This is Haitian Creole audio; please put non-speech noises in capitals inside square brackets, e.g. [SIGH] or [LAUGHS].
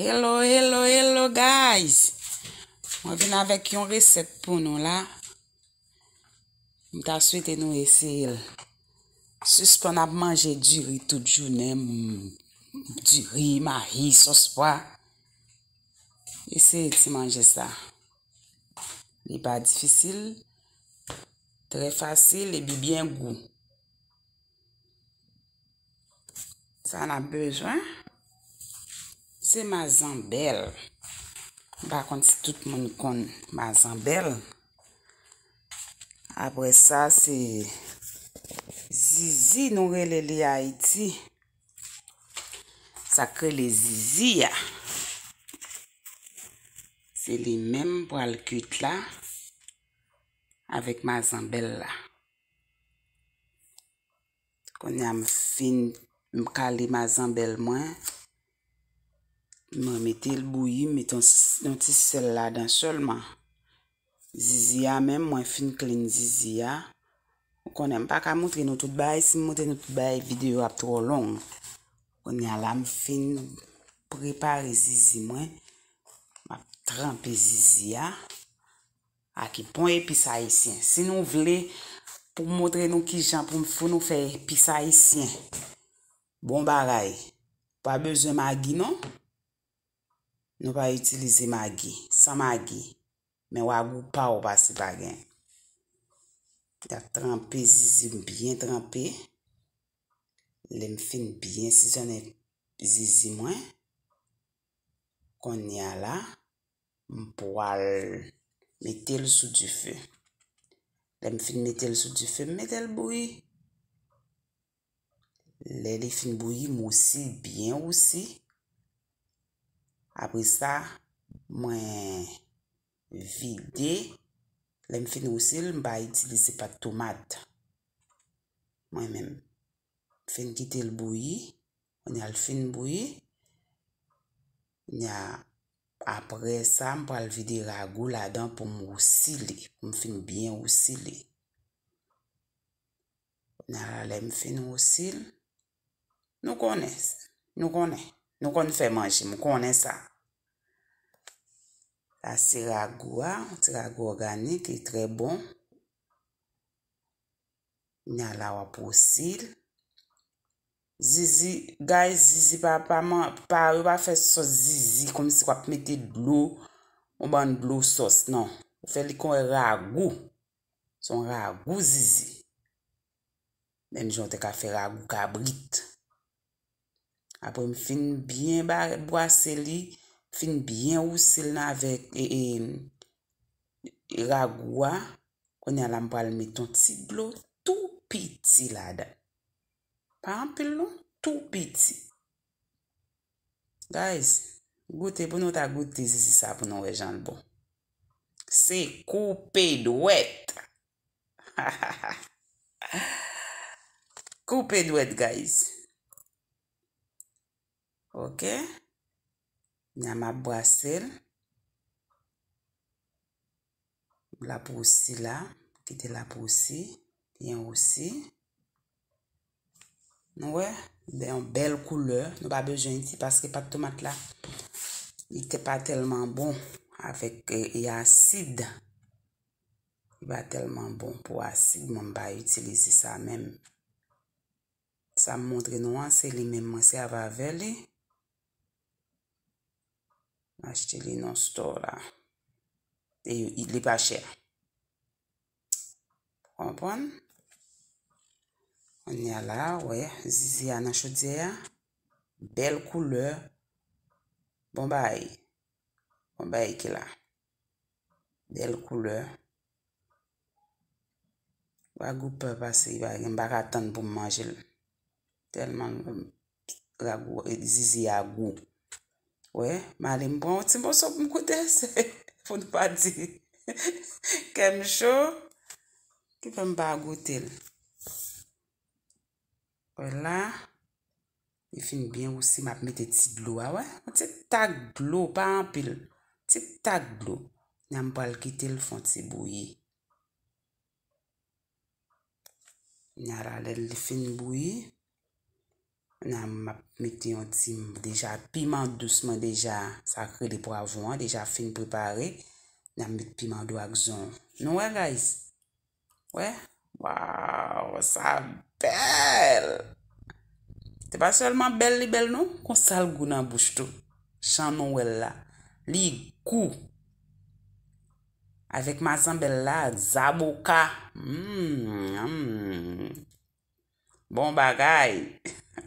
Hello, hello, hello guys Mwen vin avek yon resep pou nou la Mwen ta swete nou ese el Suspon ap manje di ri tout jounem Di ri, ma ri, sos pwa Ese ti manje sa Ni pa difisil Tre fasil e bi bien gou San ap bejwan Se ma zan bel. Ba konti tout moun kon ma zan bel. Abre sa se zizi nou rele li a iti. Sa kre li zizi ya. Se li menm pral kuit la. Avek ma zan bel la. Kon ya m fin m kal li ma zan bel mwen. Mwen mette l bou yi, mette yon ti sel la dan sol man. Zizi ya men mwen fin klin zizi ya. Mwen konen pa ka mwotre nou tout bay si mwotre nou tout bay videyo ap tro long. Konen la mwen fin mwen prepare zizi mwen. Mwen trempi zizi ya. Aki pon epi sa yi sien. Si nou vle pou mwotre nou ki jan pou mwotre nou fe epi sa yi sien. Bon baray. Pa beze magi non? Nou pa itilize ma gi, sa ma gi. Men wagou pa ou basi bagen. Da trempi zizi mbyen trempi. Le m fin byen si zanen zizi mwen. Kon nya la. M poal. Mete l sou di fe. Le m fin mete l sou di fe, mete l boui. Le li fin boui mousi byen mousi. apre sa, mwen vide, lem fin usil, mba itilize pat tomat. Mwen men fin kite l bouyi, mwen ya l fin bouyi, mwen ya apre sa, mwen pal vide ragou la dan pou mwen usili, mwen fin bien usili. Mwen ya la lem fin usil, nou konen, nou konen. Nou kon nou fè manji, mou konen sa. Asi ragou a, ti ragou organik, e tre bon. Nya la waposil. Zizi, guys, zizi pa man, pa wè pa fè sos zizi, kon si wap meti blou, mou ban blou sos, nan. Fè li kon ragou, son ragou zizi. Meni jonte ka fè ragou kabrit. Mweni jonte ka fè ragou kabrit. Apo m fin byen ba boase li, fin byen ou sil na vek e, e, e ragwa, konye ala m palme ton ti blo tou piti la da. Pa an pil nou, tou piti. Gays, gouti pou nou ta gouti zisi sa pou nou vejan bon. Se koupe dwet! [LAUGHS] Koupe dwet, gays! Ok, nyama brasil, la pou si la, ki te la pou si, yon ou si, nou we, de yon bel koule, nou ba be jen ti, paske pat tomat la, yon te pa telman bon, avek yon eh, e asid, yon e pa telman bon pou asid, mwen ba itilize sa men, sa mwondre nou an, se li men, mwen se ava ve li, Ache te li nan sto la. E yu, li pa chè. Pon pon. Kon ya la, we. Zizi anan chou di ya. Bel koule. Bombay. Bombay ki la. Bel koule. Ou agou pe pase yi ba. Yen bar atan pou manjel. Telman. Zizi agou. Ouè, [LAUGHS] [LAUGHS] ma li mpon, ti mpon sop mkote se, foun pa di. Ken chou, ki fè mpa go tel. Ouè la, li fin bien wousi, ma pme te ti blou a, ouè. Ti tag blou, pa an pil, ti tag blou. Nya mpal ki tel foun ti bouye. Nya ralè li fin bouye. nan m ap meti yon tim deja piman dousman deja sakri li pou avon, deja fin prepari nan meti piman do ak zon nou we guys we waw sa bel te pa selman bel li bel nou kon sal gounan bouch tou chan nou we la li kou avek ma zan bel la zaboka mn mn mn bon bagay